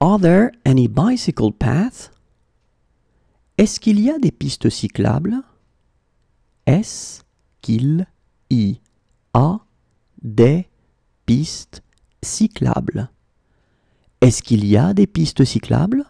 Are there any bicycle paths? Est-ce qu'il y a des pistes cyclables? Est-ce qu'il y a des pistes cyclables? Est-ce qu'il y a des pistes cyclables?